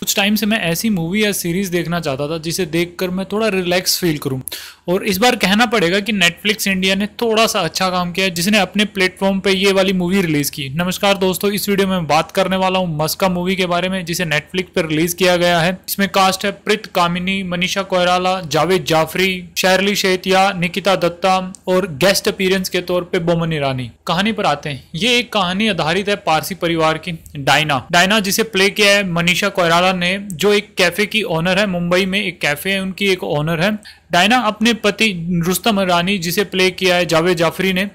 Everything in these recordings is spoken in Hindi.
कुछ टाइम से मैं ऐसी मूवी या सीरीज देखना चाहता था जिसे देखकर मैं थोड़ा रिलैक्स फील करूँ और इस बार कहना पड़ेगा कि नेटफ्लिक्स इंडिया ने थोड़ा सा अच्छा काम किया जिसने अपने प्लेटफॉर्म पे ये वाली मूवी रिलीज़ की नमस्कार दोस्तों इस वीडियो में बात करने वाला हूँ मस्का मूवी के बारे में जिसे नेटफ्लिक्स पर रिलीज किया गया है इसमें कास्ट है प्रीत कामिनी मनीषा कोयराला जावेद जाफरी शैरली शेतिया निकिता दत्ता और गेस्ट अपीयरेंस के तौर पर बोमन ईरानी कहानी पर आते हैं ये एक कहानी आधारित है पारसी परिवार की डायना डायना जिसे प्ले किया है मनीषा कोयराला डायना ने जो एक कैफ़े की ऑनर है मुंबई में एक कैफ़े है उनकी एक ऑनर है डायना अपने पति रुस्तम रानी जिसे प्ले किया है जावेद जाफरी ने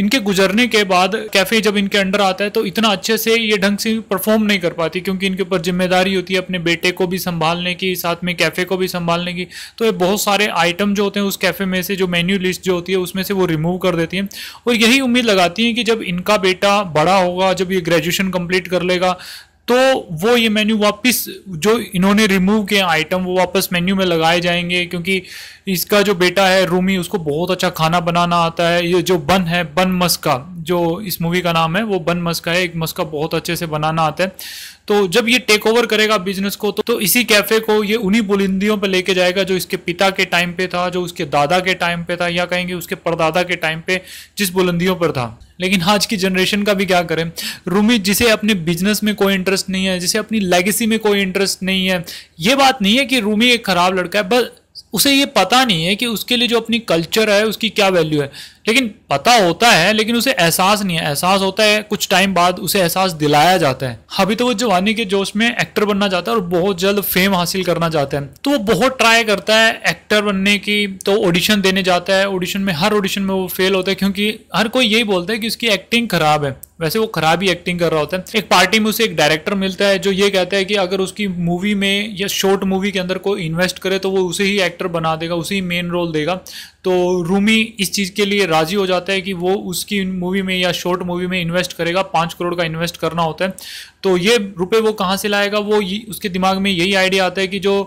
इनके गुजरने के बाद कैफ़े जब इनके अंडर आता है तो इतना अच्छे से ये ढंग से परफॉर्म नहीं कर पाती क्योंकि इनके ऊपर जिम्मेदारी होती है अपने बेटे को भी संभालने की साथ में कैफ़े को भी संभालने की तो ये बहुत सारे आइटम जो होते हैं उस कैफ़े में से जो मेन्यू लिस्ट जो होती है उसमें से वो रिमूव कर देती हैं और यही उम्मीद लगाती हैं कि जब इनका बेटा बड़ा होगा जब ये ग्रेजुएशन कंप्लीट कर लेगा तो वो ये मेन्यू वापस जो इन्होंने रिमूव किए आइटम वो वापस मेन्यू में लगाए जाएंगे क्योंकि इसका जो बेटा है रूमी उसको बहुत अच्छा खाना बनाना आता है ये जो बन है बन मस्का जो इस मूवी का नाम है वो बन मस्का है एक मस्का बहुत अच्छे से बनाना आता है तो जब ये टेक ओवर करेगा बिजनेस को तो, तो इसी कैफे को ये उन्हीं बुलंदियों पर लेके जाएगा जो इसके पिता के टाइम पे था जो उसके दादा के टाइम पे था या कहेंगे उसके परदादा के टाइम पे जिस बुलंदियों पर था लेकिन आज की जनरेशन का भी क्या करें रूमी जिसे अपने बिजनेस में कोई इंटरेस्ट नहीं है जिसे अपनी लेगेसी में कोई इंटरेस्ट नहीं है ये बात नहीं है कि रूमी एक खराब लड़का है बस उसे ये पता नहीं है कि उसके लिए जो अपनी कल्चर है उसकी क्या वैल्यू है लेकिन पता होता है लेकिन उसे एहसास नहीं है एहसास होता है कुछ टाइम बाद उसे एहसास दिलाया जाता है अभी तो वो जवानी के जोश में एक्टर बनना चाहता है और बहुत जल्द फेम हासिल करना चाहता है तो वो बहुत ट्राई करता है एक्टर बनने की तो ऑडिशन देने जाता है ऑडिशन में हर ऑडिशन में वो फेल होता है क्योंकि हर कोई यही बोलता है कि उसकी एक्टिंग खराब है वैसे वो खराब ही एक्टिंग कर रहा होता है एक पार्टी में उसे एक डायरेक्टर मिलता है जो ये कहता है कि अगर उसकी मूवी में या शॉर्ट मूवी के अंदर कोई इन्वेस्ट करे तो वो उसे ही एक्टर बना देगा उसे ही मेन रोल देगा तो रूमी इस चीज़ के लिए राजी हो जाता है कि वो उसकी मूवी में या शॉर्ट मूवी में इन्वेस्ट करेगा पाँच करोड़ का इन्वेस्ट करना होता है तो ये रुपये वो कहाँ से लाएगा वो उसके दिमाग में यही आइडिया आता है कि जो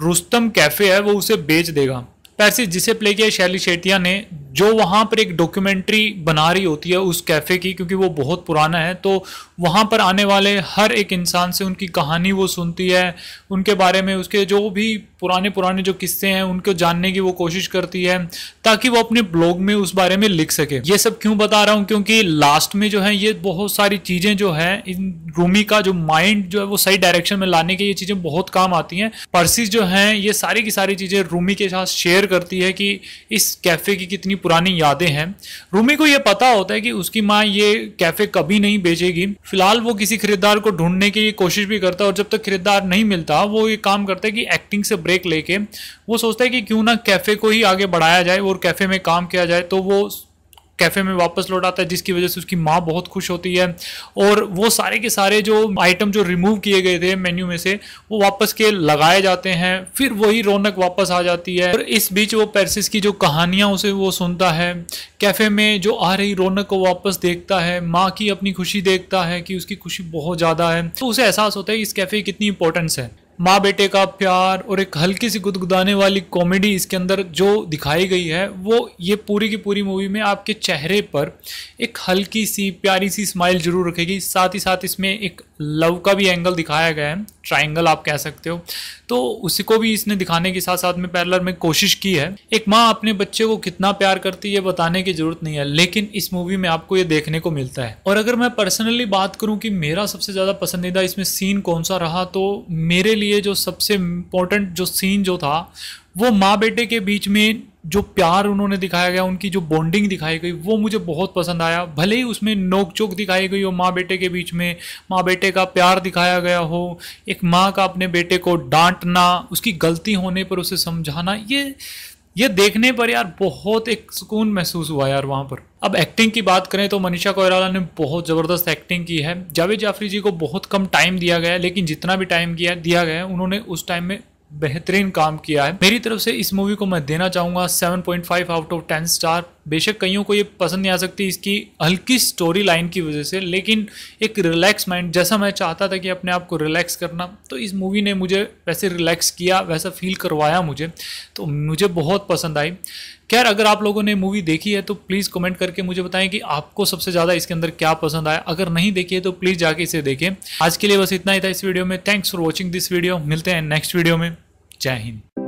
रुस्तम कैफ़े है वो उसे बेच देगा पैरसिस जिसे प्ले किया शैली शेटिया ने जो वहाँ पर एक डॉक्यूमेंट्री बना रही होती है उस कैफ़े की क्योंकि वो बहुत पुराना है तो वहाँ पर आने वाले हर एक इंसान से उनकी कहानी वो सुनती है उनके बारे में उसके जो भी पुराने पुराने जो किस्से हैं उनको जानने की वो कोशिश करती है ताकि वो अपने ब्लॉग में उस बारे में लिख सके ये सब क्यों बता रहा हूँ क्योंकि लास्ट में जो है ये बहुत सारी चीज़ें जो है इन रूमी का जो माइंड जो है वो सही डायरेक्शन में लाने के ये चीज़ें बहुत काम आती हैं पर्सिस जो है ये सारी की सारी चीज़ें रूमी के साथ शेयर करती है कि इस कैफ़े की कितनी पुरानी यादें हैं रूमी को ये पता होता है कि उसकी माँ ये कैफ़े कभी नहीं बेचेगी फिलहाल वो किसी खरीदार को ढूंढने की कोशिश भी करता है और जब तक खरीदार नहीं मिलता वो ये काम करता है कि एक्टिंग से ब्रेक ब्रेक लेके वो सोचता है कि क्यों ना कैफ़े को ही आगे बढ़ाया जाए और कैफ़े में काम किया जाए तो वो कैफ़े में वापस लौट आता है जिसकी वजह से उसकी माँ बहुत खुश होती है और वो सारे के सारे जो आइटम जो रिमूव किए गए थे मेन्यू में से वो वापस के लगाए जाते हैं फिर वही रौनक वापस आ जाती है और इस बीच वो पैरसिस की जो कहानियाँ उसे वो सुनता है कैफ़े में जो आ रही रौनक को वापस देखता है माँ की अपनी खुशी देखता है कि उसकी खुशी बहुत ज़्यादा है तो उसे एहसास होता है कि इस कैफ़े की कितनी इंपॉर्टेंस है माँ बेटे का प्यार और एक हल्की सी गुदगुदाने वाली कॉमेडी इसके अंदर जो दिखाई गई है वो ये पूरी की पूरी मूवी में आपके चेहरे पर एक हल्की सी प्यारी सी स्माइल जरूर रखेगी साथ ही साथ इसमें एक लव का भी एंगल दिखाया गया है ट्राइंगल आप कह सकते हो तो उसी को भी इसने दिखाने के साथ साथ में पैरलर में कोशिश की है एक माँ अपने बच्चे को कितना प्यार करती है बताने की जरूरत नहीं है लेकिन इस मूवी में आपको ये देखने को मिलता है और अगर मैं पर्सनली बात करूँ कि मेरा सबसे ज़्यादा पसंदीदा इसमें सीन कौन सा रहा तो मेरे लिए लिए जो सबसे इम्पोर्टेंट जो सीन जो था वो माँ बेटे के बीच में जो प्यार उन्होंने दिखाया गया उनकी जो बॉन्डिंग दिखाई गई वो मुझे बहुत पसंद आया भले ही उसमें नोक चोक दिखाई गई हो माँ बेटे के बीच में माँ बेटे का प्यार दिखाया गया हो एक माँ का अपने बेटे को डांटना उसकी गलती होने पर उसे समझाना ये ये देखने पर यार बहुत एक सुकून महसूस हुआ यार वहां पर अब एक्टिंग की बात करें तो मनीषा कोयराला ने बहुत ज़बरदस्त एक्टिंग की है जावेद जाफरी जी को बहुत कम टाइम दिया गया है लेकिन जितना भी टाइम किया दिया गया उन्होंने उस टाइम में बेहतरीन काम किया है मेरी तरफ से इस मूवी को मैं देना चाहूंगा seven point five out of ten star बेशक कईयों को ये पसंद नहीं आ सकती इसकी हल्की स्टोरी लाइन की वजह से लेकिन एक रिलैक्स माइंड जैसा मैं चाहता था कि अपने आप को रिलैक्स करना तो इस मूवी ने मुझे वैसे रिलैक्स किया वैसा फील करवाया मुझे तो मुझे बहुत पसंद आई खैर अगर आप लोगों ने मूवी देखी है तो प्लीज़ कमेंट करके मुझे बताएं कि आपको सबसे ज़्यादा इसके अंदर क्या पसंद आया अगर नहीं देखी है तो प्लीज़ जाके इसे देखें आज के लिए बस इतना ही था इस वीडियो में thanks for watching this video मिलते हैं नेक्स्ट वीडियो में जय हिंद